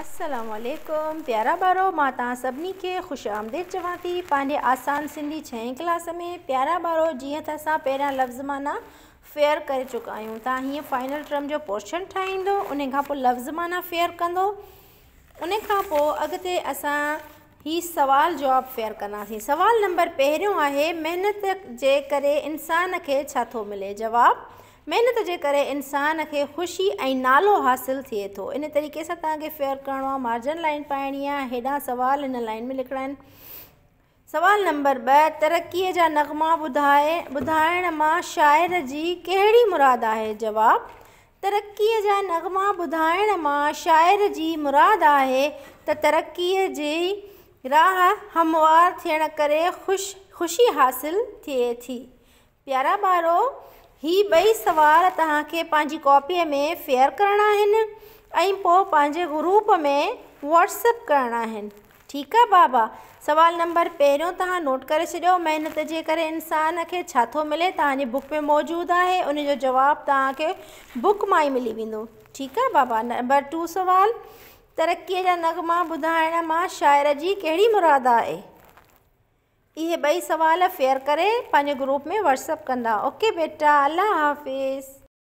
असलकुम प्यारा बारो माँ सभी के खुश आमदेद चवां थी पंहिंजे आसान सिंधी छह क्लास में प्यारा बारो जी त असां लफ़्ज़ माना फेयर कर चुका हूँ तो हीअं फाइनल टर्म जो पोर्शन ठाहींदो उन लफ़्ज़ माना फेयर कह उन खां अस अॻिते ही सवाल जवाब फेयर कह सवाल नंबर पे है मेहनत के इंसान के मिले जवाब महिनत जे करे इंसान खे ख़ुशी ऐं नालो हासिलु थिए थो इन तरीक़े सां तव्हांखे फेयर करिणो आहे मार्जन लाइन पाइणी आहे हेॾा सवाल हिन लाइन में लिखिणा आहिनि सुवाल नंबर ॿ तरक़ीअ जा नगमा ॿुधाए ॿुधाइण मां शाइर जी कहिड़ी मुराद आहे जवाबु तरक़ीअ जा नगमा ॿुधाइण मां शाइर जी मुराद आहे त तरक़ीअ जी राह हमवार थियण करे ख़ुशि ख़ुशी हासिलु थिए थी प्यारा ॿारहो हीअ ॿई सुवाल तव्हांखे पंहिंजी कॉपीअ में फेयर करणा आहिनि ऐं पोइ पंहिंजे ग्रुप में व्हाटसप करिणा आहिनि ठीकु आहे बाबा सुवालु नंबर पहिरियों तव्हां नोट करे छॾियो महिनत जे करे इंसान खे छा थो मिले तव्हांजे बुक में मौजूदु आहे उन जो जवाबु तव्हांखे बुक मां ई मिली वेंदो ठीकु आहे बाबा नंबर टू सुवालु तरक़ीअ जा नगमा ॿुधाइण मां शाइर जी कहिड़ी मुराद आहे ये बई सवाल फेयर करें ग्रुप में व्हाट्सअप कंदा ओके बेटा अल्लाह हाफ़िज़